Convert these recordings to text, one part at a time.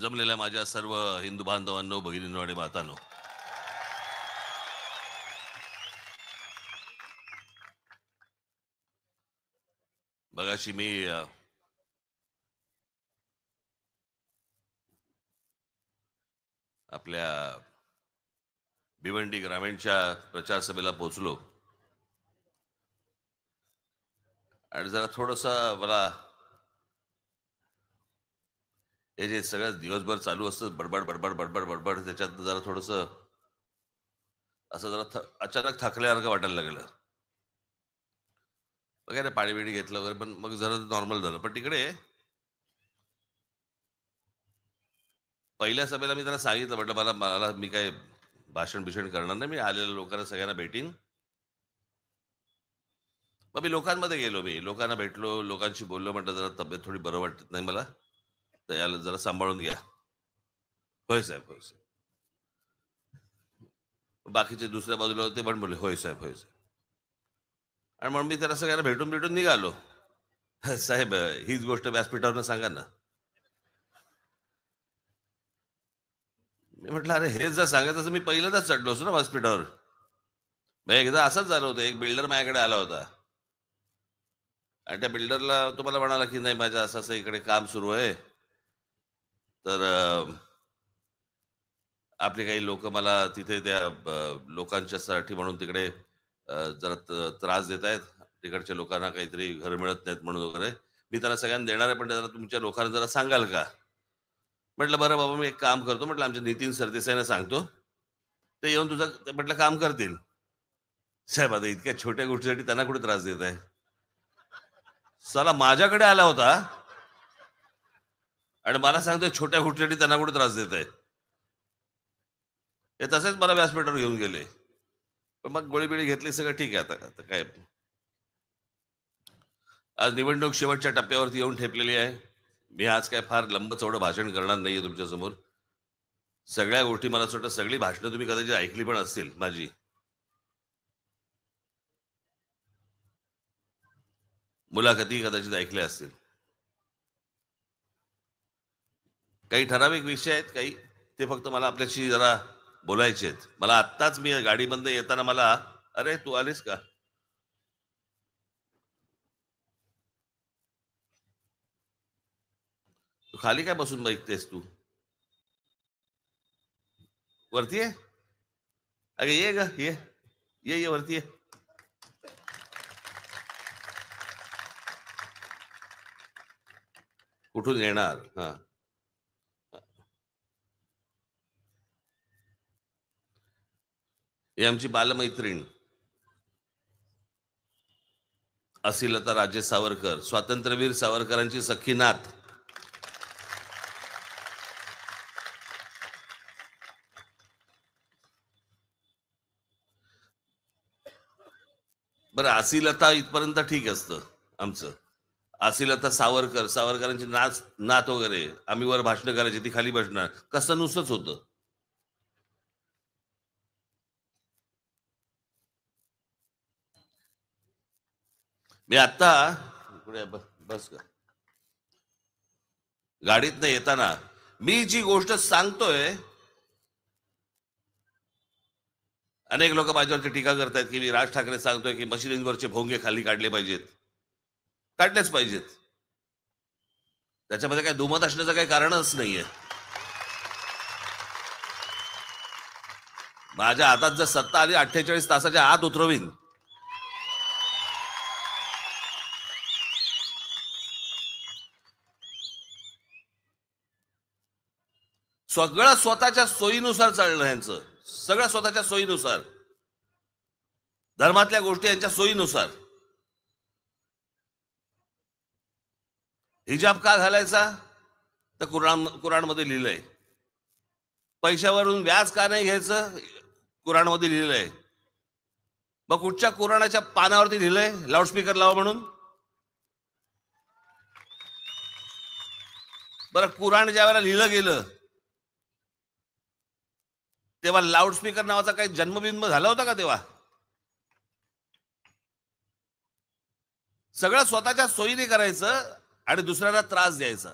जमलेल्या माझ्या सर्व हिंदू बांधवांनो भगिनींनो आणि मातांनो बघाशी मी आपल्या भिवंडी ग्रामीणच्या प्रचार सभेला पोहोचलो आणि जरा थोडस मला हे जे सगळं दिवसभर चालू असत बडबड बडबड बडबड बडबड त्याच्यात जरा थोडस असं जरा अचानक थकल्यासारखं वाटायला लागलं वगैरे पाणी बिणी घेतलं वगैरे पण मग जरा नॉर्मल झालं पण तिकडे पहिल्या सभेला मी त्यांना सांगितलं म्हटलं मला मला मी काय भाषण बिषण करणार नाही मी आलेल्या लोकांना सगळ्यांना भेटीन मग मी लोकांमध्ये गेलो मी लोकांना भेटलो लोकांशी बोललो म्हटलं जरा तब्येत थोडी बरं वाटत नाही मला याला जरा सांभाळून घ्या होय साहेब होय साहेब बाकीचे दुसऱ्या बाजूला होते पण बोलले होय साहेब होय साहेब आणि म्हणून मी त्याला सगळ्यांना भेटून भेटून निघालो साहेब हीच गोष्ट व्यासपीठावर सांगा ना मी म्हटलं अरे हेच जर सांगायचं असं मी पहिल्यांदाच चढलो असतो ना व्यासपीठावर एकदा असंच झालं होतं एक बिल्डर माझ्याकडे आला होता आणि त्या बिल्डरला तुम्हाला म्हणाला की नाही माझ्या असं असं इकडे काम सुरू आहे तर आपले काही लोक मला तिथे त्या लोकांच्या साठी म्हणून तिकडे जरा त्रास देत आहेत तिकडच्या लोकांना काहीतरी घर मिळत नाहीत म्हणून वगैरे मी त्यांना सगळ्यांना देणार आहे पण जरा तुमच्या लोकांना जरा सांगाल का म्हटलं बरं बाबा मी एक काम करतो म्हटलं आमच्या नितीन सरदेसाईना सांगतो ते येऊन तुझं म्हटलं काम करतील साहेब आता इतक्या छोट्या गोष्टीसाठी त्यांना कुठे त्रास देत आहे चला माझ्याकडे आला होता आणि मला सांगतोय छोट्या घुटण्याने त्यांना कुठे त्रास देत आहे हे तसेच मला व्यासपीठावर घेऊन गेले पण मग गोळी बिळी घेतली सगळं ठीक आहे आता आता काय आज निवडणूक शेवटच्या टप्प्यावरती येऊन ठेपलेली आहे मी आज काय फार लंब चौडं भाषण करणार नाहीये तुमच्यासमोर सगळ्या गोष्टी मला वाटतं सगळी भाषणं तुम्ही कदाचित ऐकली पण असतील माझी मुलाखती कदाचित ऐकल्या असतील काही ठराविक विषय आहेत काही ते फक्त मला आपल्याशी जरा बोलायचे आहेत मला आत्ताच मी गाडीमध्ये येताना मला अरे तू आलीस का तू खाली काय बसून बघतेस तू वरती अगे ये ग ये ये ये वरती ये कुठून येणार हा ही आमची बालमैत्रीण असीलता राजे सावरकर स्वातंत्र्यवीर सावरकरांची सखी नात. बरं असीलता इथपर्यंत ठीक असतं आमचं असीलता सावरकर सावरकरांची नाच नात वगैरे आम्ही वर भाषण करायची ती खाली बसणार कसं नुसतंच होतं मी आता बस गाडीत न येताना मी जी गोष्ट सांगतोय अनेक लोक माझ्यावरती टीका करतायत की मी राज ठाकरे सांगतोय की मशिनींवरचे भोंगे खाली काढले पाहिजेत काढलेच पाहिजेत त्याच्यामध्ये काही दुमत असण्याचं काही कारणच नाहीये माझ्या हातात जर सत्ता आली अठ्ठेचाळीस तासाच्या आत उतरवीन सगळं स्वतःच्या सोयीनुसार चाललं यांचं सगळं स्वतःच्या सोयीनुसार धर्मातल्या गोष्टी यांच्या सोयीनुसार हिजाब का घालायचा तर कुराण कुराणमध्ये लिहिलंय पैशावरून व्याज का नाही घ्यायचं कुराणमध्ये लिहिलंय मग कुठच्या कुराणाच्या पानावरती लिहिलंय लाऊडस्पीकर लावा म्हणून बरं कुराण ज्या वेळेला लिहिलं गेलं तेव्हा लाऊडस्पीकर नावाचा काही जन्मबिंब झाला होता का तेव्हा सगळं स्वतःच्या सोयीने करायचं आणि दुसऱ्याला त्रास द्यायचा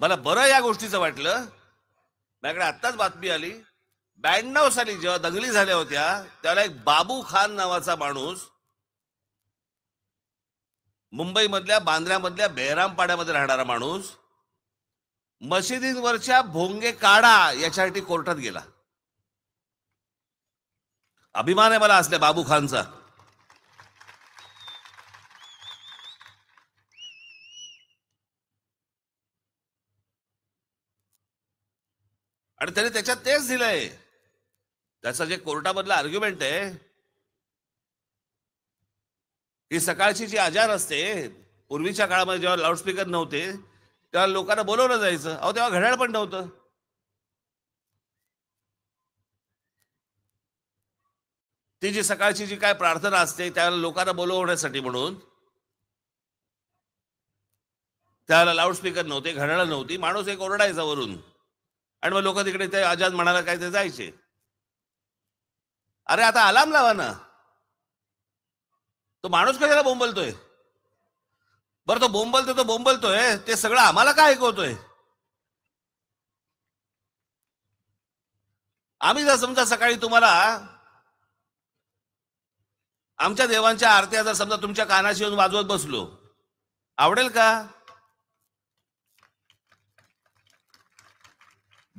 मला बरं या गोष्टीचं वाटलं माझ्याकडे आत्ताच बातमी आली ब्याण्णव साली जेव्हा दंगली झाल्या होत्या त्याला एक बाबू खान नावाचा माणूस मुंबईमधल्या बांद्र्यामधल्या बेहरामपाड्यामध्ये राहणारा माणूस मशिदींवरच्या भोंगे काढा याच्यासाठी कोर्टात गेला अभिमान आहे मला असल्या बाबू खानचा आणि त्याने त्याच्यात तेच दिलंय त्याचं जे कोर्टामधलं आर्ग्युमेंट आहे ही सकाळची जी आजार असते पूर्वीच्या काळामध्ये जेव्हा लाऊडस्पीकर नव्हते त्या लोकांना बोलवलं जायचं अहो तेव्हा घड्याळ पण नव्हतं ती जी सकाळची जी काय प्रार्थना असते त्याला लोकांना बोलवण्यासाठी म्हणून त्याला लाऊडस्पीकर नव्हते घड्याळ नव्हती माणूस एक ओरडायचा वरून आणि मग लोक तिकडे ते आजाद म्हणाला काय ते जायचे अरे आता अलाम लावा ना तो माणूस कशाला बोंबलतोय बरं तो बोंबलतो तो बोंबलतोय ते सगळं आम्हाला काय ऐकवतोय आम्ही जर समजा सकाळी तुम्हाला आमच्या देवांच्या आरत्या जर समजा तुमच्या कानाशी येऊन वाजवत बसलो आवडेल का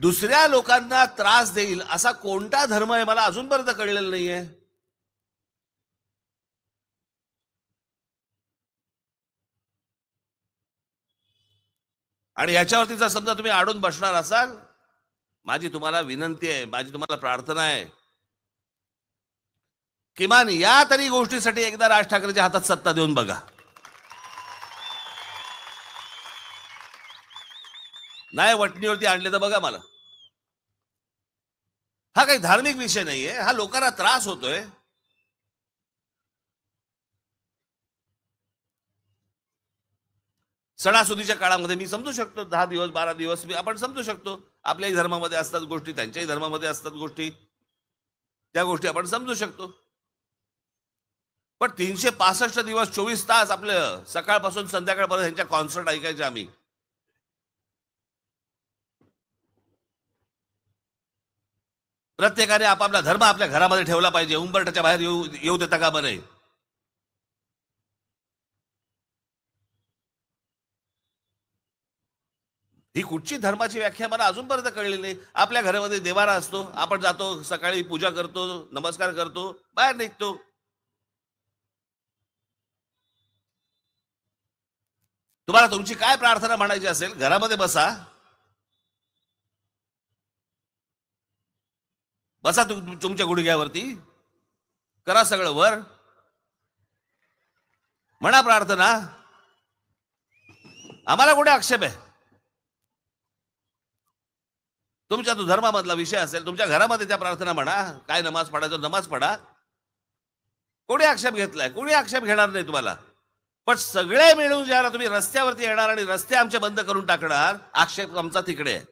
दुसऱ्या लोकांना त्रास देईल असा कोणता धर्म आहे मला अजूनपर्यंत कळलेला नाहीये आणि याच्यावरती जर समजा तुम्ही आडून बसणार असाल माझी तुम्हाला विनंती आहे माझी तुम्हाला प्रार्थना आहे किमान या तरी गोष्टीसाठी एकदा राज ठाकरेच्या हातात सत्ता देऊन बघा नाही वटणीवरती आणले तर बघा मला हा काही धार्मिक विषय नाहीये हा लोकांना त्रास होतोय सणासुदीच्या काळामध्ये मी समजू शकतो दहा दिवस बारा दिवस मी आपण समजू शकतो आपल्याही धर्मामध्ये असतात गोष्टी त्यांच्याही धर्मामध्ये असतात गोष्टी त्या गोष्टी आपण समजू शकतो पण तीनशे पासष्ट दिवस चोवीस तास आपलं सकाळपासून संध्याकाळपर्यंत यांच्या कॉन्सर्ट ऐकायचे आम्ही प्रत्येकाने आपापला धर्म आपल्या घरामध्ये ठेवला पाहिजे उंबरटाच्या बाहेर येऊ येऊ देता का बरे ही कुठची धर्माची व्याख्या मला अजूनपर्यंत कळली नाही आपल्या घरामध्ये देवारा असतो आपण जातो सकाळी पूजा करतो नमस्कार करतो बाहेर निघतो तुम्हाला तुमची काय प्रार्थना म्हणायची असेल घरामध्ये बसा बसा तुमच्या गुडघ्यावरती करा सगळं वर म्हणा प्रार्थना आम्हाला कुठे आक्षेप आहे तुमच्या तो धर्मामधला विषय असेल तुमच्या घरामध्ये त्या प्रार्थना म्हणा काय नमाज पडायचं नमाज पडा कोणी आक्षेप घेतलाय कोणी आक्षेप घेणार नाही तुम्हाला पण सगळे मिळून ज्याला तुम्ही रस्त्यावरती येणार आणि रस्ते आमचे बंद करून टाकणार आक्षेप आमचा तिकडे आहे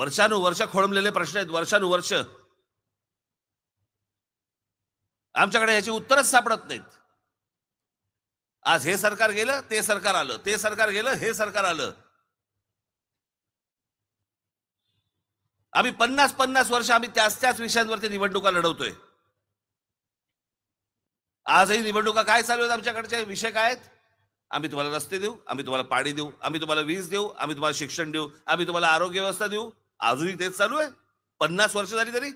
वर्षानुवर्ष खोळंबलेले प्रश्न आहेत वर्षानुवर्ष आमच्याकडे याची उत्तरच सापडत नाहीत आज हे सरकार गेलं ते सरकार आलं ते सरकार गेलं हे सरकार आलं आम्ही पन्नास पन्नास वर्ष आम्ही त्याच त्याच विषयांवरती निवडणुका लढवतोय आजही निवडणुका काय चालू आहेत आमच्याकडचे विषय काय आहेत आम्ही तुम्हाला रस्ते देऊ आम्ही तुम्हाला पाणी देऊ आम्ही तुम्हाला वीज देऊ आम्ही तुम्हाला शिक्षण देऊ आम्ही तुम्हाला आरोग्य व्यवस्था देऊ अजूनही तेच चालू आहे पन्नास वर्ष झाली तरी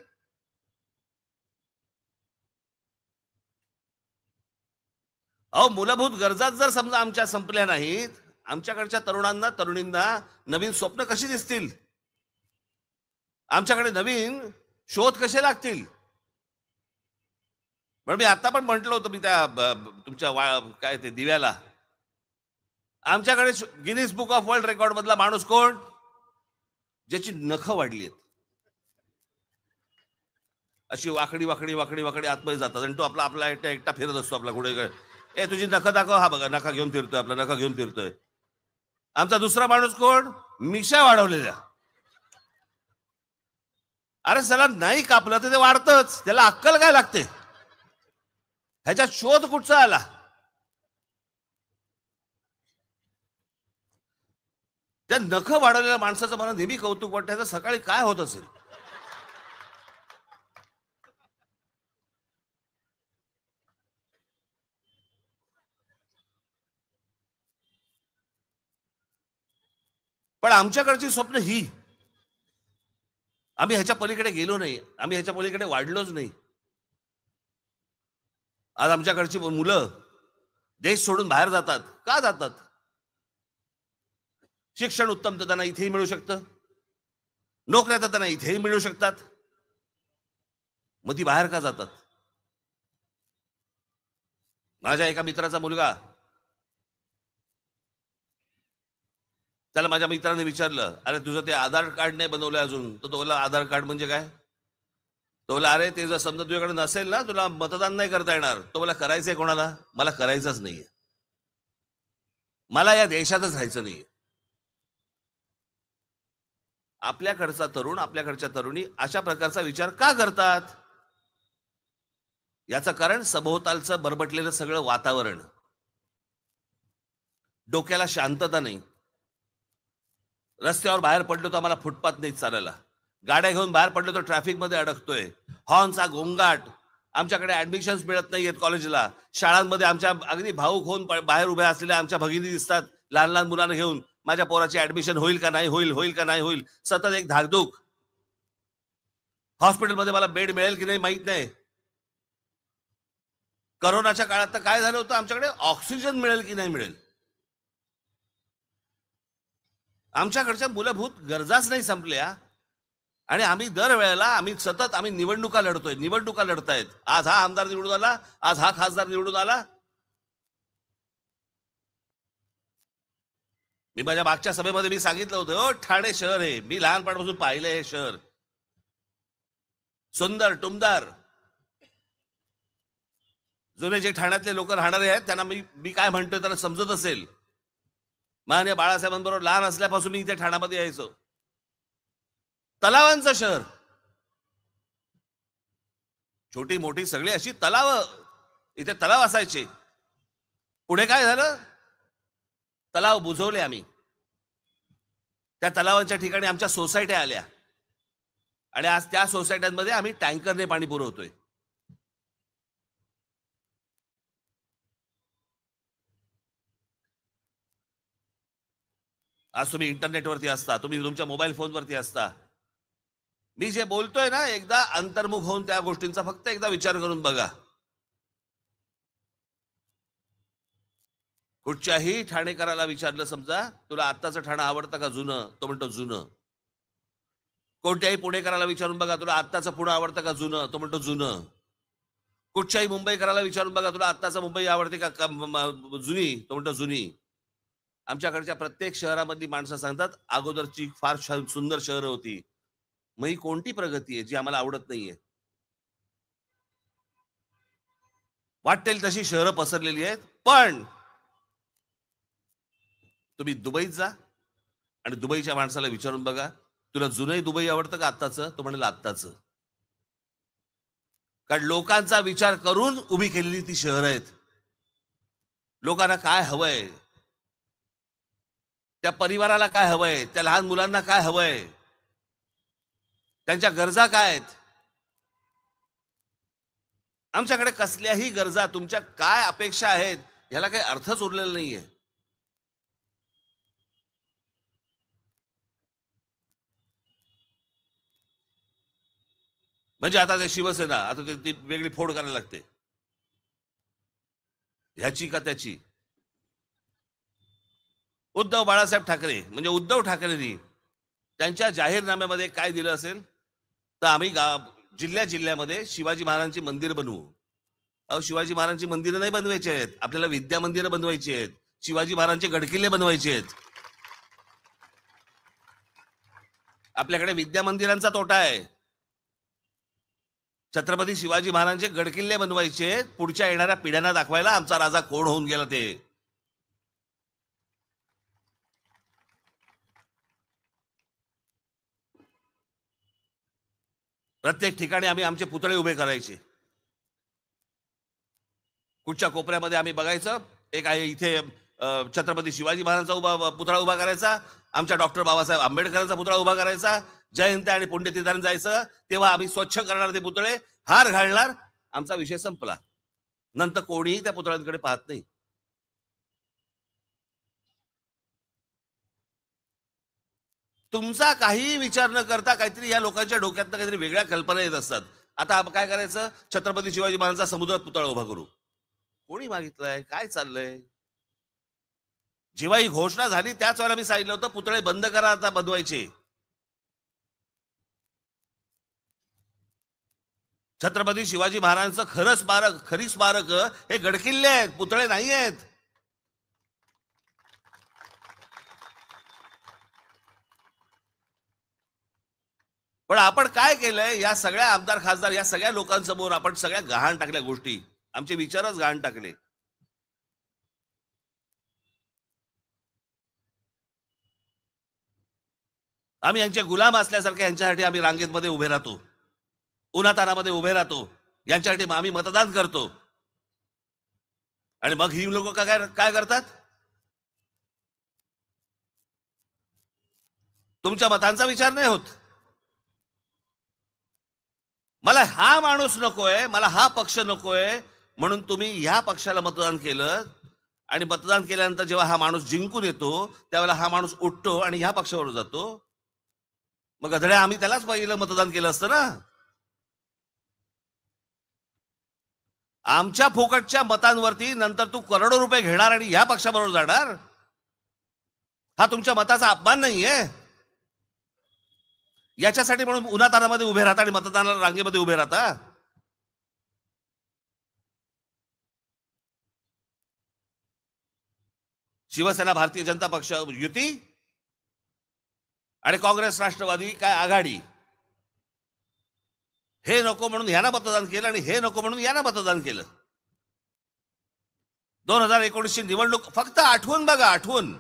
अहो मूलभूत गरजा जर समजा आमच्या संपल्या नाहीत आमच्याकडच्या तरुणांना तरुणींना नवीन स्वप्न कशी दिसतील आमच्याकडे नवीन शोध कसे लागतील म्हणजे मी आता पण म्हटलं होतो मी त्या तुमच्या वा काय ते दिव्याला आमच्याकडे Guinness book of world record मधला माणूस कोण ज्याची नख वाढली आहेत अशी वाकडी वाकडी वाकडी वाकडी आतमध्ये जातात आणि तो आपला आपला एकटा एकटा फिरत असतो आपला कुठे ए तुझी नख दाखव हा बघा नखा घेऊन फिरतोय आपला नखा घेऊन फिरतोय आमचा दुसरा माणूस कोण मिशा वाढवलेल्या अरे चला नाही कापलं तर ते वाढतच त्याला अक्कल काय लागते ह्याच्यात शोध कुठचा आला त्या नख वाढवलेल्या माणसाचं मला नेहमी कौतुक वाटतं सकाळी काय होत असेल पण आमच्याकडची स्वप्न ही आम्ही ह्याच्या पलीकडे गेलो नाही आम्ही ह्याच्या पलीकडे वाढलोच नाही आज आमच्याकडची मुलं देश सोडून बाहेर जातात का जातात शिक्षण उत्तम तर त्यांना इथेही मिळू शकतं नोकऱ्या तर त्यांना इथेही मिळू शकतात मग ती बाहेर का जातात माझ्या एका मित्राचा मुलगा त्याला माझ्या मित्राने विचारलं अरे तुझं ते आधार कार्ड नाही बनवलं अजून तर तो बोला आधार कार्ड म्हणजे काय तो बोला अरे ते जर समजा तुझ्याकडे नसेल ना तुला मतदान नाही करता येणार तो मला करायचंय कोणाला मला करायचंच नाहीये मला या देशातच राहायचं नाहीये आपल्याकडचा तरुण आपल्याकडच्या तरुणी अशा प्रकारचा विचार का करतात याचं कारण सभोवतालचं बरबटलेलं सगळं वातावरण डोक्याला शांतता नाही रस्त्यावर बाहेर पडलो तर आम्हाला फुटपाथ नाही चालला गाड्या घेऊन बाहेर पडलो तर ट्रॅफिकमध्ये अडकतोय हॉर्नचा गोंगाट आमच्याकडे ऍडमिशन्स मिळत नाहीयेत कॉलेजला शाळांमध्ये आमच्या अगदी भाऊक होऊन बाहेर उभ्या असलेल्या आमच्या भगिनी दिसतात लहान लहान मुलांना घेऊन माझ्या पोराची ऍडमिशन होईल का नाही होईल होईल का नाही होईल सतत एक धाकधूक हॉस्पिटलमध्ये मला बेड मिळेल की नाही माहित नाही करोनाच्या काळात तर काय झालं होतं आमच्याकडे ऑक्सिजन मिळेल की नाही मिळेल आमच्याकडच्या मूलभूत गरजाच नाही संपल्या आणि आम्ही दरवेळेला आम्ही सतत आम्ही निवडणुका लढतोय निवडणुका लढतायत आज हा आमदार निवडून आला आज हा खासदार निवडून आला मी माझ्या मागच्या सभेमध्ये मी सांगितलं होतं ठाणे शहर आहे मी लहानपणापासून पाहिलं हे शहर सुंदर टुमदार जुने जे ठाण्यातले लोक राहणारे आहेत त्यांना मी मी काय म्हणतोय त्यांना समजत असेल माननीय बाळासाहेबांबरोबर लहान असल्यापासून मी इथे ठाण्यामध्ये यायचो तलावांचं शहर छोटी मोठी सगळी अशी तलाव इथे तलाव असायचे पुढे काय झालं तलाव बुजवले आम्ही त्या तलावांच्या ठिकाणी आमच्या सोसायट्या आल्या आणि आज त्या सोसायट्यांमध्ये आम्ही टँकरने पाणी पुरवतोय आज तुम्ही इंटरनेटवरती असता तुम्ही तुमच्या मोबाईल फोनवरती असता मी जे बोलतोय ना एकदा अंतर्मुख होऊन त्या गोष्टींचा फक्त एकदा विचार करून बघा कुठच्याही ठाणेकराला विचारलं समजा तुला आत्ताचं ठाणं आवडतं का जुनं तो म्हणतो जुनं कोणत्याही पुणेकराला विचारून बघा तुला आत्ताचं पुणे आवडतं का जुनं तो म्हणतो जुनं कुठच्याही मुंबईकराला विचारून बघा तुला आत्ताचं मुंबई आवडते का जुनी तो म्हणतो जुनी आमच्याकडच्या प्रत्येक शहरामधली माणसं सांगतात अगोदरची फार सुंदर शहरं होती मग ही कोणती प्रगती आहे जी आम्हाला आवडत नाहीये वाटेल तशी शहरं पसरलेली आहेत पण तुम्ही दुबईत जा आणि दुबईच्या माणसाला विचारून बघा तुला जुनही दुबई आवडतं का आत्ताच तो म्हणेल आत्ताच कारण लोकांचा विचार करून उभी केलेली ती शहर आहेत लोकांना काय हवंय त्या परिवाराला काय हवंय त्या लहान मुलांना काय हवंय त्यांच्या गरजा काय आहेत आमच्याकडे कसल्याही गरजा तुमच्या काय अपेक्षा आहेत ह्याला काही अर्थच उरलेला नाहीये म्हणजे आता ते शिवसेना आता ते ती वेगळी फोड करायला लागते ह्याची का त्याची उद्धव बाळासाहेब ठाकरे म्हणजे उद्धव ठाकरेंनी त्यांच्या जाहीरनाम्यामध्ये काय दिलं असेल तर आम्ही गा जिल्ह्या जिल्ह्यामध्ये शिवाजी महाराजांची मंदिर बनवू अहो शिवाजी महाराजांची मंदिरं नाही बनवायची आहेत आपल्याला विद्या मंदिरं बनवायची आहेत शिवाजी महाराजांचे गडकिल्ले बनवायचे आहेत आपल्याकडे विद्या मंदिरांचा तोटा आहे छत्रपती शिवाजी महाराजांचे गडकिल्ले बनवायचे पुढच्या येणाऱ्या पिढ्यांना दाखवायला आमचा राजा कोण होऊन गेला ते प्रत्येक ठिकाणी आम्ही आमचे पुतळे उभे करायचे कुठच्या कोपऱ्यामध्ये आम्ही बघायचं एक आहे इथे छत्रपती शिवाजी महाराजांचा उभा पुतळा उभा करायचा आमच्या डॉक्टर बाबासाहेब आंबेडकरांचा पुतळा उभा करायचा जयंत्या आणि पुण्यतिथान जायचं तेव्हा आम्ही स्वच्छ करणार ते पुतळे हार घालणार आमचा विषय संपला नंतर कोणीही त्या पुतळ्यांकडे पाहत नाही तुमचा काही विचार न करता काहीतरी या लोकांच्या डोक्यात काहीतरी वेगळ्या कल्पना येत असतात आता काय करायचं छत्रपती शिवाजी महाराजांचा समुद्रात पुतळा उभा करू कोणी मागितलंय काय चाललंय जेव्हा ही घोषणा झाली त्याच वेळेला मी सांगितलं होतं पुतळे बंद करा आता बनवायचे छत्रपती शिवाजी महाराजांचं खरं स्मारक खरी स्मारक हे गडकिल्ले आहेत पुतळे नाही आहेत पण आपण काय केलंय या सगळ्या आमदार खासदार या सगळ्या लोकांसमोर आपण सगळ्या गहाण टाकल्या गोष्टी आमचे विचारच गहाण टाकले आम्ही यांचे गुलाम असल्यासारखे यांच्यासाठी आम्ही रांगेत मध्ये उभे राहतो उन्हातानामध्ये उभे राहतो यांच्यासाठी आम्ही मतदान करतो आणि मग ही लोक काय काय करतात तुमच्या मतांचा विचार नाही होत मला हा माणूस नकोय मला हा पक्ष नकोय म्हणून तुम्ही ह्या पक्षाला मतदान केलं आणि मतदान केल्यानंतर जेव्हा हा माणूस जिंकून येतो त्यावेळेला हा माणूस उठतो आणि ह्या पक्षावर जातो मग गधड्या आम्ही त्यालाच पहिलं मतदान केलं असतं ना आमच्या फुकटच्या मतांवरती नंतर तू करोडो रुपये घेणार आणि ह्या पक्षाबरोबर जाणार हा तुमच्या मताचा अपमान नाहीये याच्यासाठी म्हणून उन्हातारामध्ये उभे राहता आणि मतदानाला रांगेमध्ये उभे राहता शिवसेना भारतीय जनता पक्ष युती आणि काँग्रेस राष्ट्रवादी काय आघाडी हे नको म्हणून ह्याला मतदान केलं आणि हे नको म्हणून यानं मतदान केलं दोन हजार एकोणीसची निवडणूक फक्त आठवून बघा आठवून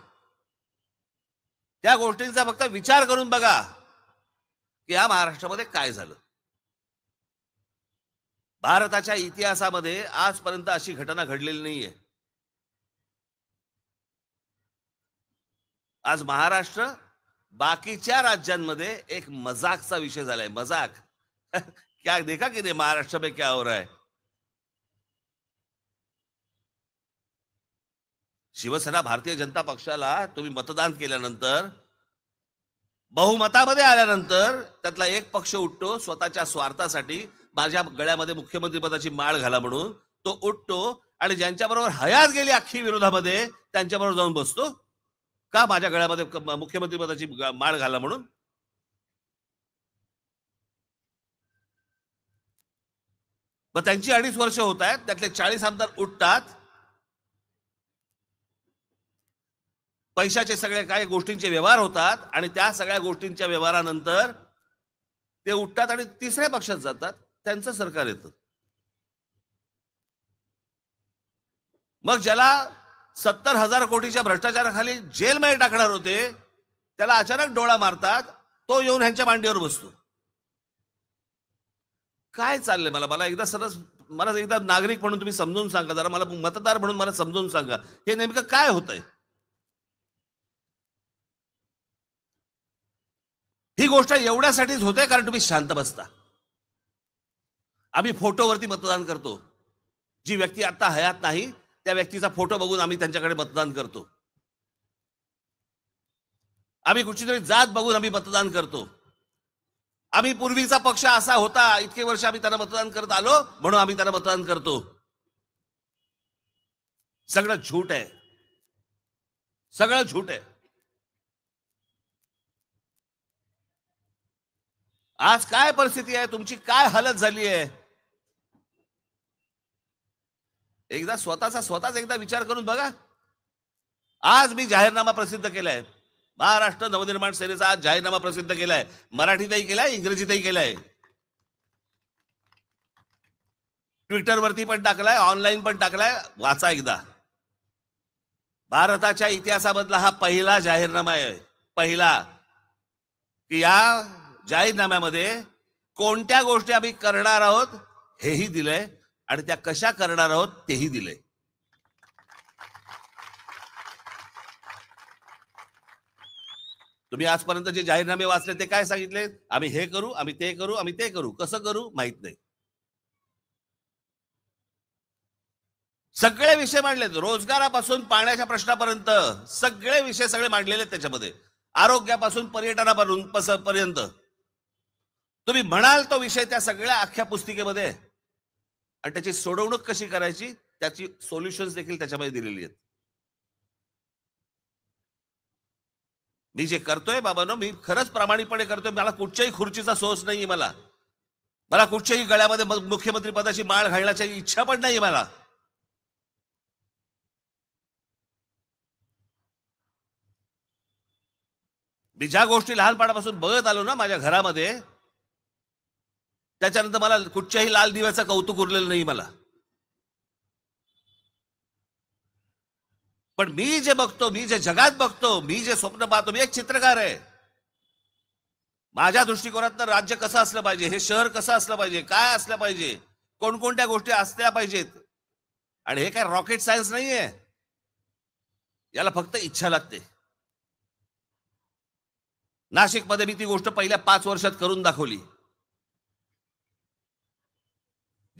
त्या गोष्टींचा फक्त विचार करून बघा या महाराष्ट्रामध्ये काय झालं भारताच्या इतिहासामध्ये आजपर्यंत अशी घटना घडलेली नाहीये आज महाराष्ट्र बाकीच्या राज्यांमध्ये एक मजाकचा विषय झालाय मजाक क्या देखा की नाही महाराष्ट्र में क्या हो रहा है शिवसेना भारतीय जनता पक्षाला तुम्ही मतदान केल्यानंतर बहुमतामध्ये आल्यानंतर त्यातला एक पक्ष उठतो स्वतःच्या स्वार्थासाठी माझ्या गळ्यामध्ये मुख्यमंत्री पदाची माळ घाला म्हणून तो उठतो आणि ज्यांच्याबरोबर हयात गेली अख्खी विरोधामध्ये त्यांच्याबरोबर जाऊन बसतो का माझ्या गळ्यामध्ये मुख्यमंत्री पदाची माळ घाला म्हणून मग त्यांची अडीच वर्ष होत आहेत त्यातले चाळीस आमदार उठतात पैशाचे सगळे काही गोष्टींचे व्यवहार होतात आणि त्या सगळ्या गोष्टींच्या व्यवहारानंतर ते उठतात आणि तिसऱ्या पक्षात जातात त्यांचं सरकार येतं मग ज्याला सत्तर हजार कोटीच्या भ्रष्टाचाराखाली जेलमध्ये टाकणार होते त्याला अचानक डोळा मारतात तो येऊन ह्यांच्या मांडीवर बसतो काय चाललंय मला मला एकदा सरस मला एकदा नागरिक म्हणून तुम्ही समजून सांगा जरा मला मतदार म्हणून मला समजून सांगा हे नेमकं काय होतंय ही गोष्ट एवढ्यासाठीच होते कारण तुम्ही शांत बसता आम्ही फोटोवरती मतदान करतो जी व्यक्ती आता हयात नाही त्या व्यक्तीचा फोटो बघून आम्ही त्यांच्याकडे मतदान करतो आम्ही कुठची तरी जात बघून आम्ही मतदान करतो आम्ही पूर्वीचा पक्ष असा होता इतके वर्ष आम्ही त्यांना मतदान करत आलो म्हणून आम्ही त्यांना मतदान करतो सगळं झूट आहे सगळं झूट आहे आज काय परिस्थिती आहे तुमची काय हालत झाली आहे एकदा स्वतःचा स्वतःच एकदा विचार करून बघा आज मी जाहीरनामा प्रसिद्ध केलाय महाराष्ट्र नवनिर्माण सेनेचा आज जाहीरनामा प्रसिद्ध केलाय मराठीतही केलाय इंग्रजीतही केलाय ट्विटरवरती पण टाकलाय ऑनलाईन पण टाकलाय वाचा एकदा भारताच्या इतिहासामधला हा पहिला जाहीरनामा आहे पहिला की या जाहीरनाम्यामध्ये कोणत्या गोष्टी आम्ही करणार आहोत हेही दिलंय आणि त्या कशा करणार आहोत तेही दिले तुम्ही आजपर्यंत जे जाहीरनामे वाचले ते काय सांगितले आम्ही हे करू आम्ही ते करू आम्ही ते करू कसं करू माहित नाही सगळे विषय मांडलेत रोजगारापासून पाण्याच्या प्रश्नापर्यंत सगळे विषय सगळे मांडलेले त्याच्यामध्ये आरोग्यापासून पर्यटनापर्यंत तुम्ही म्हणाल तो विषय त्या सगळ्या अख्ख्या पुस्तिकेमध्ये आणि त्याची सोडवणूक कशी करायची त्याची सोल्युशन देखील त्याच्यामध्ये दिलेली आहेत मी जे करतोय बाबांनो मी खरंच प्रामाणिकपणे करतोय मला कुठच्याही खुर्चीचा सोर्स नाही मला मला कुठच्याही गळ्यामध्ये मुख्यमंत्री पदाची माळ घालण्याची इच्छा पण नाही मला मी ज्या गोष्टी लहानपणापासून बघत आलो ना माझ्या घरामध्ये त्याच्यानंतर मला कुठच्याही लाल दिव्याचं कौतुक उरलेलं नाही मला पण मी जे बघतो मी जे जगात बघतो मी जे स्वप्न पाहतो मी एक चित्रकार आहे माझ्या दृष्टिकोनातनं राज्य कसं असलं पाहिजे हे शहर कसं असलं पाहिजे काय असलं पाहिजे कोणकोणत्या गोष्टी असल्या पाहिजेत आणि हे काय रॉकेट सायन्स नाहीये याला फक्त इच्छा लागते नाशिकमध्ये मी ती गोष्ट पहिल्या पाच वर्षात करून दाखवली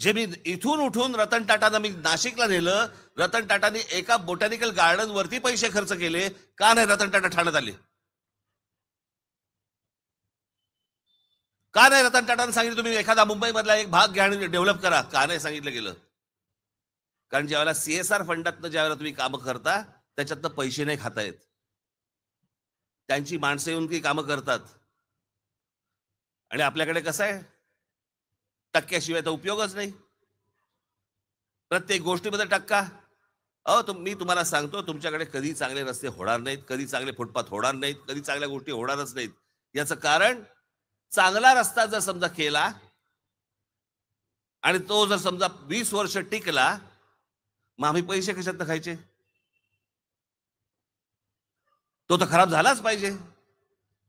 जे मी इथून उठून रतन टाटांना मी नाशिकला नेलं रतन टाटांनी एका बोटॅनिकल गार्डन वरती पैसे खर्च केले का नाही रतन टाटा ठाण्यात आले का नाही रतन टाटाने सांगितलं तुम्ही एखादा मधला एक भाग घ्या आणि डेव्हलप करा का नाही सांगितलं गेलं कारण ज्यावेळेला सीएसआर फंडातनं ज्यावेळेला तुम्ही कामं करता त्याच्यातनं पैसे नाही खाता येत त्यांची माणसं येऊन की कामं करतात आणि आपल्याकडे कसं आहे टक्क्याशिवाय तर उपयोगच नाही प्रत्येक गोष्टीमध्ये टक्का अहो तुम मी तुम्हाला सांगतो तुमच्याकडे कधी चांगले रस्ते होणार नाहीत कधी चांगले फुटपाथ होणार नाहीत कधी चांगल्या गोष्टी होणारच नाहीत याचं कारण चांगला रस्ता जर समजा केला आणि तो जर समजा वीस वर्ष टिकला मग आम्ही पैसे कशात खायचे तो तर खराब झालाच पाहिजे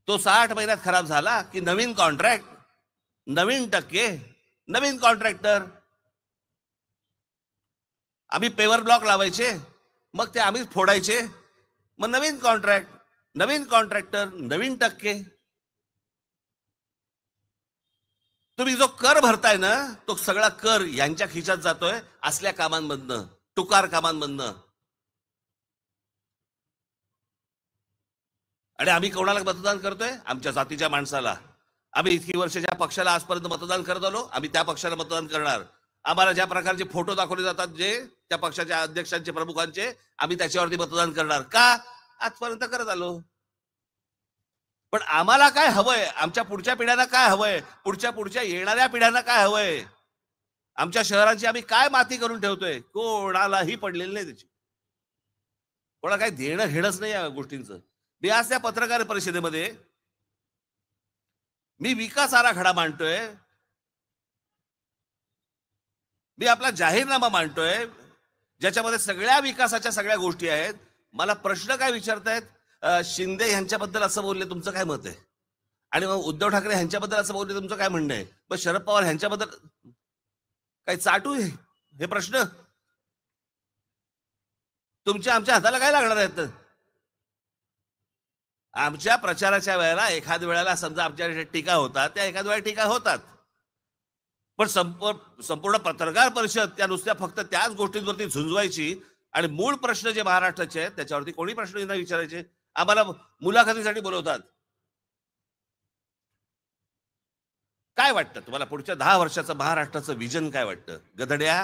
तो साठ महिन्यात खराब झाला की नवीन कॉन्ट्रॅक्ट नवीन टक्के नवीन कॉन्ट्रॅक्टर आम्ही पेवर ब्लॉक लावायचे मग ते आम्हीच फोडायचे मग नवीन कॉन्ट्रॅक्ट नवीन कॉन्ट्रॅक्टर नवीन टक्के तुम्ही जो कर भरताय ना तो सगळा कर यांच्या खिशात जातोय असल्या कामांमधनं टुकार कामांमधनं आणि आम्ही कोणाला मतदान करतोय आमच्या जातीच्या माणसाला आम्ही इतकी वर्ष ज्या पक्षाला आजपर्यंत मतदान करत आलो आम्ही त्या पक्षाला मतदान करणार आम्हाला ज्या प्रकारचे फोटो दाखवले जातात जे त्या पक्षाच्या अध्यक्षांचे प्रमुखांचे आम्ही त्याच्यावरती मतदान करणार का आजपर्यंत करत आलो पण आम्हाला काय हवंय आमच्या पुढच्या पिढ्यांना काय हवंय पुढच्या पुढच्या येणाऱ्या पिढ्यांना काय हवंय आमच्या शहराची आम्ही काय माती करून ठेवतोय कोणालाही पडलेली नाही त्याची कोणा काही देणं घेणंच नाही या गोष्टींचं मी आज त्या पत्रकार परिषदेमध्ये मी विकास आराखडा मांडतोय मी आपला जाहीरनामा मांडतोय ज्याच्यामध्ये सगळ्या विकासाच्या सगळ्या गोष्टी आहेत मला प्रश्न काय विचारतायत शिंदे यांच्याबद्दल असं बोलले तुमचं काय मत आहे आणि मग उद्धव ठाकरे यांच्याबद्दल असं बोलले तुमचं काय म्हणणं आहे मग शरद पवार यांच्याबद्दल काय चाटू हे प्रश्न तुमच्या आमच्या हाताला काय लागणार आहेत आमच्या प्रचाराच्या वेळेला एखाद वेळेला समजा आमच्या टीका होतात त्या एखाद वेळेला टीका होतात पण संपूर्ण पत्रकार परिषद त्या नुसत्या फक्त त्याच गोष्टींवरती झुंजवायची आणि मूळ प्रश्न जे महाराष्ट्राचे आहेत त्याच्यावरती कोणी प्रश्न नाही विचारायचे आम्हाला मुलाखतीसाठी बोलवतात काय वाटतं तुम्हाला पुढच्या दहा वर्षाचं महाराष्ट्राचं विजन काय वाटतं गदड्या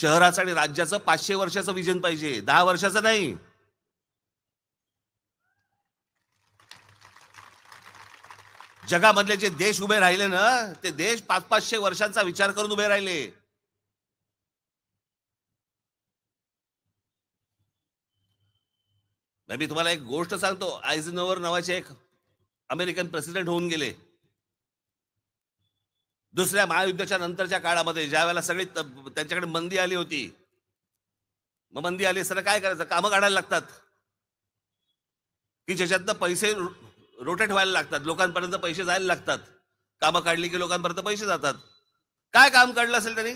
शहराचं आणि राज्याचं पाचशे वर्षाचं विजन पाहिजे दहा वर्षाचं नाही जगामधले जे देश उभे राहिले ना ते देश पाच पाचशे वर्षांचा विचार करून उभे राहिले मी तुम्हाला एक गोष्ट सांगतो आयझनोवर नावाचे एक अमेरिकन प्रेसिडेंट होऊन गेले दुसऱ्या महायुद्धाच्या नंतरच्या काळामध्ये ज्या वेळेला सगळी त्यांच्याकडे मंदी आली होती मग मंदी आली सर काय करायचं कामं काढायला लागतात की ज्याच्यातनं पैसे रोटेट व्हायला लागतात लोकांपर्यंत पैसे जायला लागतात कामं काढली की लोकांपर्यंत पैसे जातात काय काम काढलं असेल त्यांनी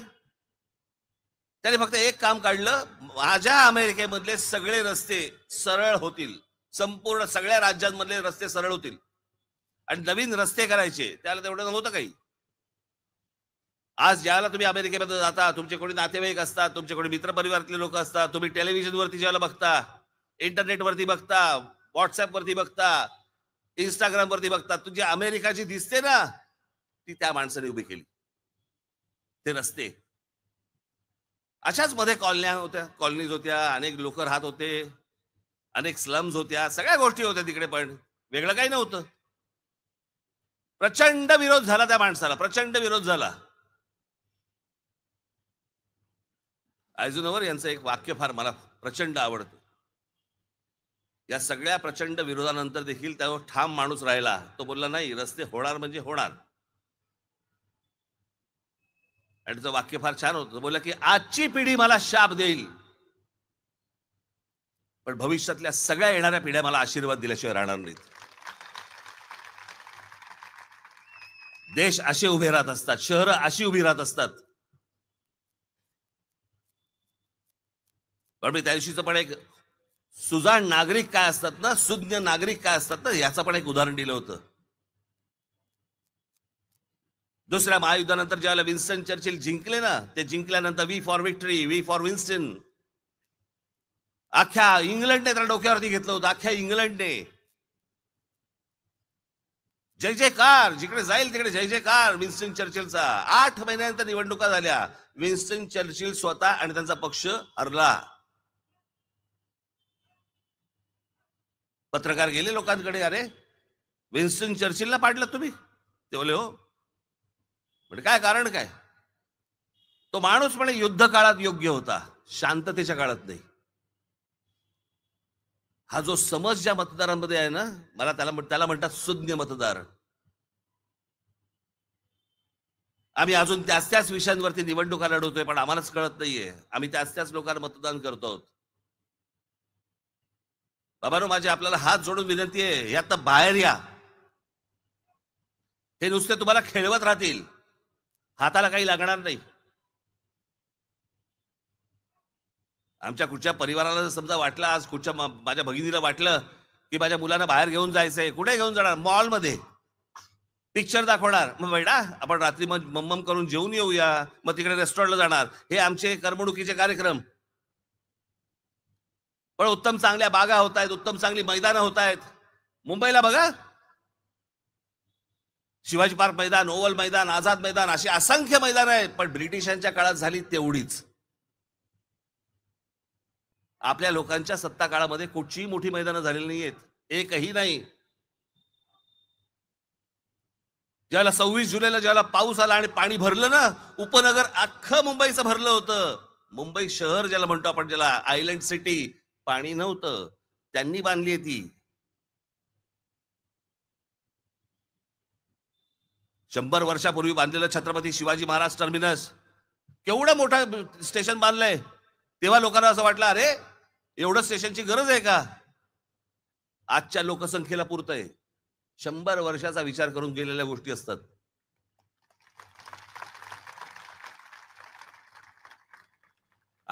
त्याने फक्त एक काम काढलं माझ्या अमेरिकेमधले सगळे रस्ते सरळ होतील संपूर्ण सगळ्या राज्यांमधले रस्ते सरळ होतील आणि नवीन रस्ते करायचे त्याला तेवढं नव्हतं काही आज ज्याला तुम्ही अमेरिकेमध्ये जाता तुमचे कोणी नातेवाईक असतात तुमचे कोणी मित्रपरिवारातले लोक असतात तुम्ही टेलिव्हिजनवरती ज्याला बघता इंटरनेटवरती बघता व्हॉट्सअपवरती बघता इंस्टाग्राम वरती बघतात तुझी अमेरिकाची दिसते ना ती त्या माणसाने उभी केली ते रस्ते अशाच मध्ये कॉलन्या होत्या कॉलनीज होत्या अनेक लोक राहत होते अनेक स्लम्स होत्या सगळ्या गोष्टी होत्या तिकडे पण वेगळं काही नव्हतं प्रचंड विरोध झाला त्या माणसाला प्रचंड विरोध झाला आयझुनवर यांचं एक वाक्य फार मला प्रचंड आवडतं या सगळ्या प्रचंड विरोधानंतर देखील त्यावर ठाम माणूस राहिला तो बोलला नाही रस्ते होणार म्हणजे होणार आणि वाक्य फार छान होतं बोलला की आजची पिढी मला शाप देईल पण भविष्यातल्या सगळ्या येणाऱ्या पिढ्या मला आशीर्वाद दिल्याशिवाय राहणार नाहीत देश असे उभे राहत असतात शहर अशी उभी राहत असतात पण मी त्या दिवशीचं पण एक सुजाण नागरिक काय असतात ना सुज्ञ नागरिक काय असतात ना याचं पण एक उदाहरण दिलं होतं दुसऱ्या महायुद्धानंतर ज्यावेळेला विन्स्टन चर्चिल जिंकले ना ते जिंकल्यानंतर V for victory V for Winston अख्ख्या इंग्लंडने त्याला डोक्यावरती घेतलं होतं आख्या इंग्लंडने जय जयकार जिकडे जाईल तिकडे जय जयकार विन्स्टन चर्चिलचा आठ महिन्यानंतर निवडणुका झाल्या विन्स्टन चर्चिल स्वतः आणि त्यांचा पक्ष हरला पत्रकार गेले लोकांकडे अरे विन्स्टन चर्चिलला पाडलं तुम्ही ते बोले हो म्हणजे काय कारण काय तो माणूस म्हणे युद्ध काळात योग्य होता शांततेच्या काळात नाही हा जो समज ज्या मतदारांमध्ये आहे ना मला त्याला त्याला म्हणतात सुज्ञ मतदार आम्ही अजून त्याच त्याच विषयांवरती निवडणुका लढवतोय पण आम्हालाच कळत नाहीये आम्ही त्याच त्याच लोकांना मतदान करतो आहोत बाबानो माझे आपल्याला हात जोडून विनंती आहे यात बाहेर या हे नुसते तुम्हाला खेळवत राहतील हाताला काही लागणार नाही आमच्या कुठच्या परिवाराला जर समजा वाटलं आज कुठच्या माझ्या भगिनीला वाटलं की माझ्या मुलांना बाहेर घेऊन जायचंय कुठे घेऊन जाणार मॉलमध्ये पिक्चर दाखवणार मग बेटा आपण रात्री मग मम्मम करून जेवून येऊया मग तिकडे रेस्टॉरंटला जाणार हे आमचे करमणुकीचे कार्यक्रम पण उत्तम चांगल्या बागा होत आहेत उत्तम चांगली मैदानं होत आहेत मुंबईला बघा शिवाजी पार्क मैदान ओवल मैदान आझाद मैदान अशी असंख्य मैदान आहेत पण ब्रिटिशांच्या काळात झाली तेवढीच आपल्या लोकांच्या सत्ता काळामध्ये कुठचीही मोठी मैदानं झालेली नाहीयेत एकही नाही ज्याला सव्वीस जुलैला ज्याला पाऊस आला आणि पाणी भरलं ना उपनगर अख्खं मुंबईचं भरलं होतं मुंबई शहर ज्याला म्हणतो आपण ज्याला आयलंड सिटी पाणी नव्हतं त्यांनी बांधली ती शंभर वर्षापूर्वी बांधलेलं छत्रपती शिवाजी महाराज टर्मिनस केवढा मोठा स्टेशन बांधलंय तेव्हा लोकांना असं वाटलं अरे एवढं स्टेशनची गरज आहे का आजच्या लोकसंख्येला पुरत आहे शंभर वर्षाचा विचार करून गेलेल्या गोष्टी असतात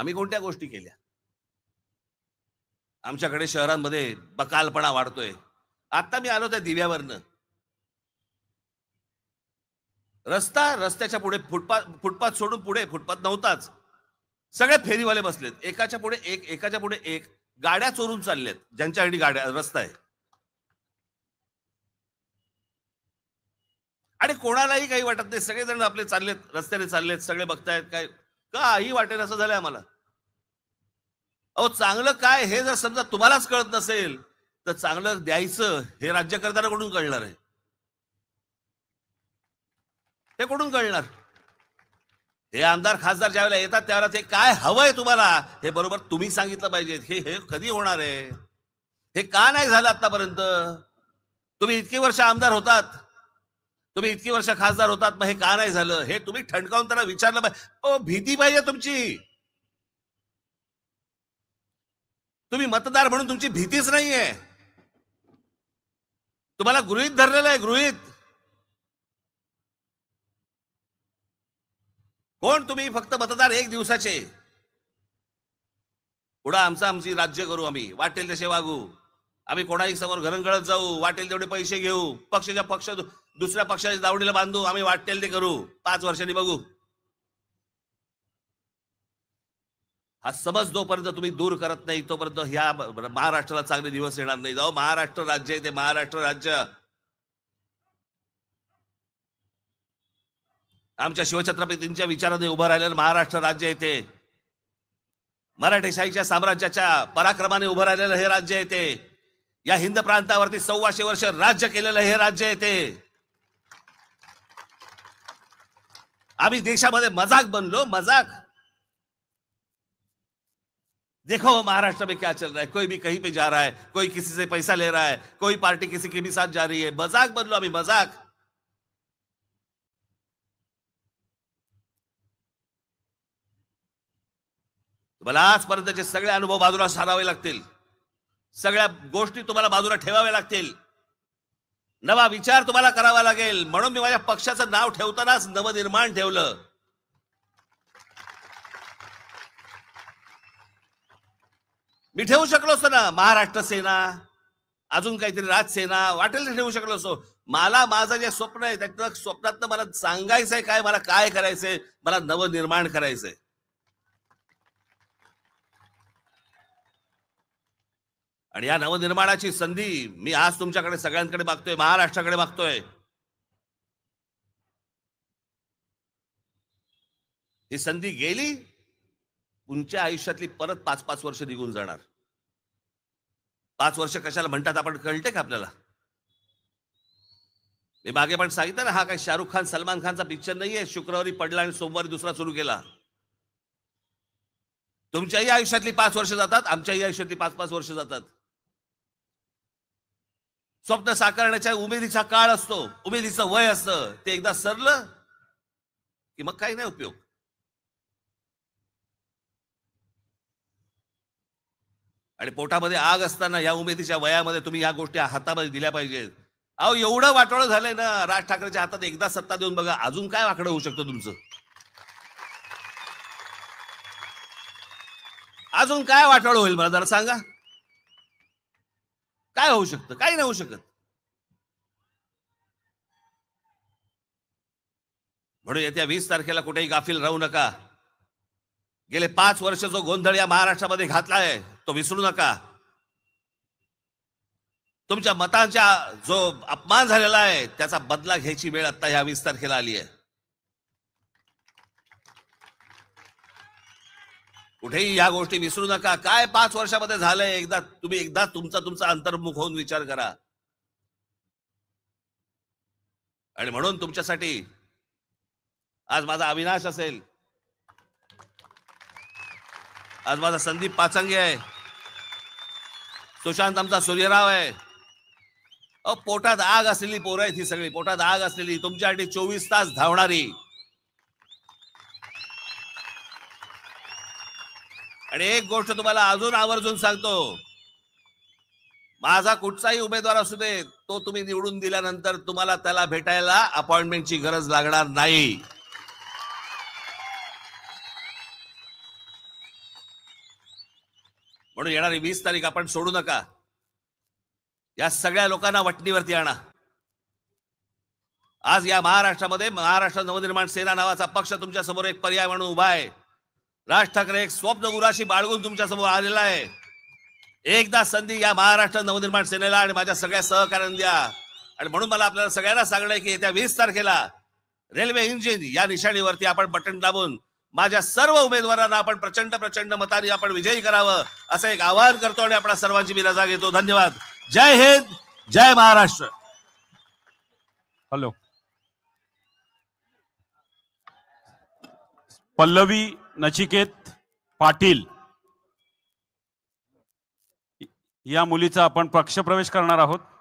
आम्ही कोणत्या गोष्टी केल्या आमच्याकडे शहरांमध्ये बकालपणा वाढतोय आता मी आलो त्या दिव्यावरनं रस्ता रस्त्याच्या पुढे फुटपाथ फुटपाथ सोडून पुढे फुटपाथ नव्हताच सगळे फेरीवाले बसलेत एकाच्या पुढे एक एकाच्या पुढे एक गाड्या चोरून चालल्यात ज्यांच्याकडे गाड्या रस्ता आहे आणि कोणालाही काही वाटत नाही सगळेजण आपले चाललेत रस्त्याने चाललेत सगळे बघतायत काय काही वाटेल असं झालंय आम्हाला अहो चांगलं काय हे जर समजा तुम्हालाच कळत नसेल तर चांगलं द्यायचं हे राज्यकर्त्यांना कुठून कळणार आहे हे कुठून कळणार हे आमदार खासदार ज्यावेळेला येतात त्यावेळेला ते काय हवंय तुम्हाला हे बरोबर तुम्ही सांगितलं पाहिजे हे हे कधी होणार आहे हे का नाही झालं आतापर्यंत तुम्ही इतकी वर्ष आमदार होतात तुम्ही इतकी वर्ष खासदार होतात मग हे का नाही झालं हे तुम्ही ठणकावून त्यांना विचारलं पाहिजे भीती पाहिजे तुमची तुम्ही मतदार म्हणून तुमची भीतीच नाहीये तुम्हाला गृहित धरलेलं आहे गृहित कोण तुम्ही फक्त मतदार एक दिवसाचे पुढं आमचं आमची राज्य करू आम्ही वाटेल तसे वागू आम्ही कोणाही समोर घरंगळत जाऊ वाटेल तेवढे पैसे घेऊ पक्षाच्या पक्ष दुसऱ्या पक्षाच्या दावडीला बांधू आम्ही वाटेल ते करू पाच वर्षांनी बघू हा समज जोपर्यंत तुम्ही दूर करत नाही तोपर्यंत ह्या महाराष्ट्राला चांगले दिवस येणार नाही जाऊ महाराष्ट्र राज्य आहे ते महाराष्ट्र राज्य आमच्या शिवछत्रपतींच्या विचाराने उभं राहिलेलं महाराष्ट्र राज्य येते मराठेशाहीच्या साम्राज्याच्या पराक्रमाने उभं राहिलेलं हे राज्य येते या हिंद प्रांतावरती सव्वाशे वर्ष राज्य केलेलं हे राज्य येते आम्ही देशामध्ये मजाक बनलो मजाक देखो महाराष्ट्र में क्या चल रहा है कोई भी कहीं पे जा रहा है कोई किसी से पैसा ले रहा है कोई पार्टी किसी के भी साथ जा रही है मजाक बदलो आम्ही अभी मजाक मला आजपर्यंतचे सगळे अनुभव बाजूला सारावे लागतील सगळ्या गोष्टी तुम्हाला बाजूला ठेवाव्या लागतील नवा विचार तुम्हाला करावा लागेल म्हणून मी माझ्या पक्षाचं नाव ठेवतानाच नवनिर्माण ठेवलं मी ठेवू शकलो असतो ना महाराष्ट्र सेना अजून काहीतरी राजसेना वाटेल ठेवू शकलो असतो मला माझं जे स्वप्न आहे त्या स्वप्नातनं मला सांगायचंय काय मला काय करायचंय मला नवनिर्माण करायचंय आणि या नवनिर्माणाची संधी मी आज तुमच्याकडे सगळ्यांकडे मागतोय महाराष्ट्राकडे मागतोय ही संधी गेली तुमच्या आयुष्यातली परत पाच पाच वर्ष निघून जाणार पाच वर्ष कशाला म्हणतात आपण कळते का आपल्याला मी मागे पण सांगितलं ना हा काय शाहरुख खान सलमान खानचा पिक्चर नाहीये शुक्रवारी पडला आणि सोमवारी दुसरा सुरू केला तुमच्याही आयुष्यातली पाच वर्ष जातात आमच्याही आयुष्यातली पाच पाच वर्ष जातात स्वप्न साकारण्याच्या उमेदीचा काळ असतो उमेदीचं वय असतं ते एकदा सरलं की मग काही नाही उपयोग आणि पोटामध्ये आग असताना या उमेदीच्या वयामध्ये तुम्ही या गोष्टी हातामध्ये दिल्या पाहिजेत अहो एवढं वाटोळं झालंय ना राज ठाकरेच्या हातात एकदा सत्ता देऊन बघा अजून काय वाकडं होऊ शकतं तुमचं अजून काय वाटोळं होईल मला जरा सांगा काय होऊ शकतं काही नाही होऊ शकत म्हणून येत्या वीस तारखेला कुठेही गाफील राहू नका गेले पाच वर्ष जो गोंधळ या महाराष्ट्रामध्ये घातला आहे तो विसरू नका तुमच्या मतांच्या जो अपमान झालेला आहे त्याचा बदला घ्यायची वेळ आता ह्या वीस तारखेला आली आहे कुठेही या गोष्टी विसरू नका काय पाच वर्षामध्ये झालंय एकदा तुम्ही एकदा तुमचा तुमचा अंतर्मुख होऊन विचार करा आणि म्हणून तुमच्यासाठी आज माझा अविनाश असेल आज माझा संदीप पाचंगी आहे सुशांत आमचा सूर्यराव आहे अ पोटात आग असलेली पोरं आहेत ही सगळी पोटात आग असलेली तुमच्यासाठी चोवीस तास धावणारी आणि एक गोष्ट तुम्हाला अजून आवर्जून सांगतो माझा कुठचाही उमेदवार असू दे तो तुम्ही निवडून दिल्यानंतर तुम्हाला त्याला भेटायला अपॉइंटमेंटची गरज लागणार नाही म्हणून येणारी वीस तारीख आपण सोडू नका या सगळ्या लोकांना वटणीवरती आणा आज या महाराष्ट्रामध्ये महाराष्ट्र नवनिर्माण सेना नावाचा पक्ष तुमच्या समोर एक पर्याय म्हणून उभा आहे राज ठाकरे एक स्वप्न गुराशी बाळगून तुमच्या समोर आलेला आहे एकदा संधी या महाराष्ट्र नवनिर्माण सेनेला आणि माझ्या सगळ्या सहकार्यांना द्या आणि म्हणून मला आपल्याला सगळ्यांना सांगणं की येत्या वीस तारखेला रेल्वे इंजिन या निशाणीवरती आपण बटन दाबून माझ्या सर्व उमेदवारांना आपण प्रचंड प्रचंड मताने आपण विजयी करावं असं एक आवाहन करतो आणि आपल्या सर्वांची मी रजा घेतो धन्यवाद जय हिंद जय महाराष्ट्र हॅलो पल्लवी नचिकेत पाटील या मुलीचा आपण प्रवेश करणार आहोत